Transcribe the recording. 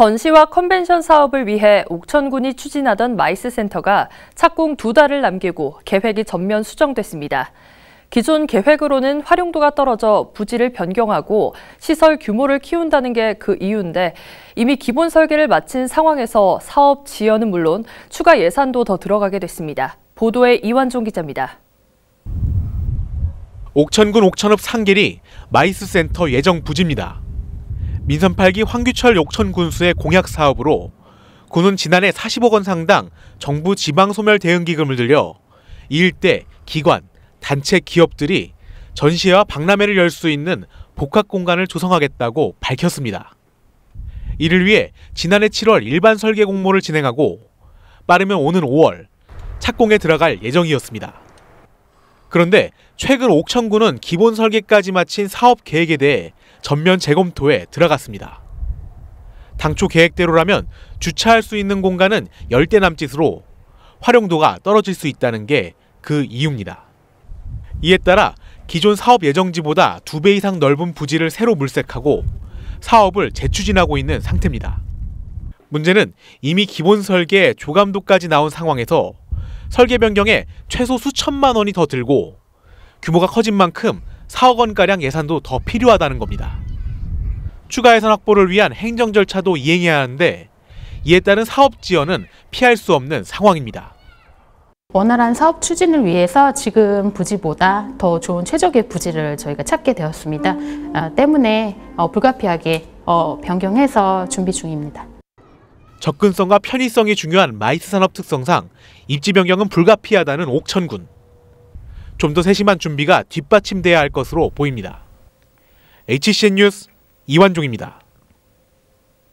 전시와 컨벤션 사업을 위해 옥천군이 추진하던 마이스 센터가 착공 두 달을 남기고 계획이 전면 수정됐습니다. 기존 계획으로는 활용도가 떨어져 부지를 변경하고 시설 규모를 키운다는 게 그 이유인데 이미 기본 설계를 마친 상황에서 사업 지연은 물론 추가 예산도 더 들어가게 됐습니다. 보도에 이완종 기자입니다. 옥천군 옥천읍 상길이 마이스 센터 예정 부지입니다. 민선 8기 황규철 욕천 군수의 공약 사업으로 군은 지난해 40억 원 상당 정부 지방 소멸 대응 기금을 들여 이 일대 기관, 단체 기업들이 전시회와 박람회를 열 수 있는 복합 공간을 조성하겠다고 밝혔습니다. 이를 위해 지난해 7월 일반 설계 공모를 진행하고 빠르면 오는 5월 착공에 들어갈 예정이었습니다. 그런데 최근 옥천군은 기본 설계까지 마친 사업 계획에 대해 전면 재검토에 들어갔습니다. 당초 계획대로라면 주차할 수 있는 공간은 열대 남짓으로 활용도가 떨어질 수 있다는 게 그 이유입니다. 이에 따라 기존 사업 예정지보다 두 배 이상 넓은 부지를 새로 물색하고 사업을 재추진하고 있는 상태입니다. 문제는 이미 기본 설계 조감도까지 나온 상황에서 설계 변경에 최소 수천만 원이 더 들고 규모가 커진 만큼 4억 원가량 예산도 더 필요하다는 겁니다. 추가 예산 확보를 위한 행정 절차도 이행해야 하는데 이에 따른 사업 지연은 피할 수 없는 상황입니다. 원활한 사업 추진을 위해서 지금 부지보다 더 좋은 최적의 부지를 저희가 찾게 되었습니다. 아, 때문에 어, 불가피하게 어, 변경해서 준비 중입니다. 접근성과 편의성이 중요한 마이스 산업 특성상 입지 변경은 불가피하다는 옥천군. 좀더 세심한 준비가 뒷받침돼야 할 것으로 보입니다. HCN 뉴스 이완종입니다.